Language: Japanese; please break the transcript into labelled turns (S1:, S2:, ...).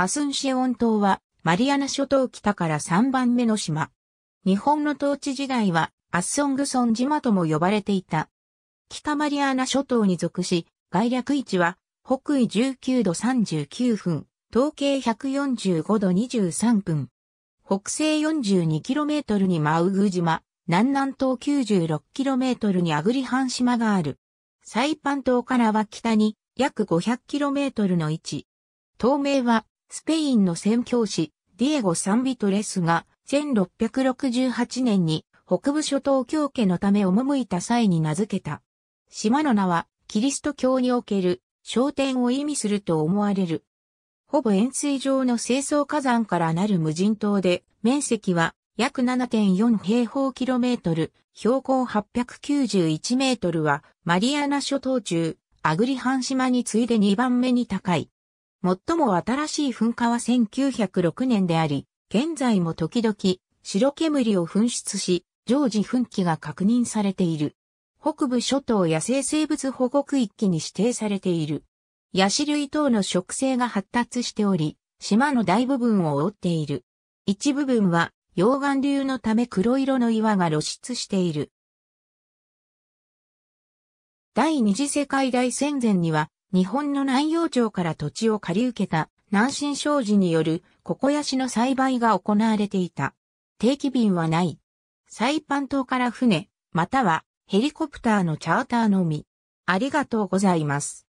S1: アスンシオン島は、マリアナ諸島北から3番目の島。日本の統治時代は、アッソングソン島とも呼ばれていた。北マリアナ諸島に属し、概略位置は、北緯19度39分、東経145度23分。北西 42km にマウグ島、南南東 96km にアグリハン島がある。サイパン島からは北に約 500km の位置。東名はスペインの宣教師、ディエゴ・サンビトレスが、1668年に北部諸島教家のため赴いた際に名付けた。島の名は、キリスト教における、焦点を意味すると思われる。ほぼ円錐状の清掃火山からなる無人島で、面積は約7.4平方キロメートル、標高891メートルは、マリアナ諸島中、アグリハン島に次いで2番目に高い。最も新しい噴火は1906年であり、現在も時々白煙を噴出し、常時噴気が確認されている。北部諸島野生生物保護区域に指定されている。ヤシ類等の植生が発達しており、島の大部分を覆っている。一部分は溶岩流のため黒
S2: 色の岩が露出している。第二
S1: 次世界大戦前には日本の南洋町から土地を借り受けた南進商事によるココヤシの栽培が行われていた。定期便はない。サイパン島から船、またはヘリコプターのチャーターのみ。
S2: ありがとうございます。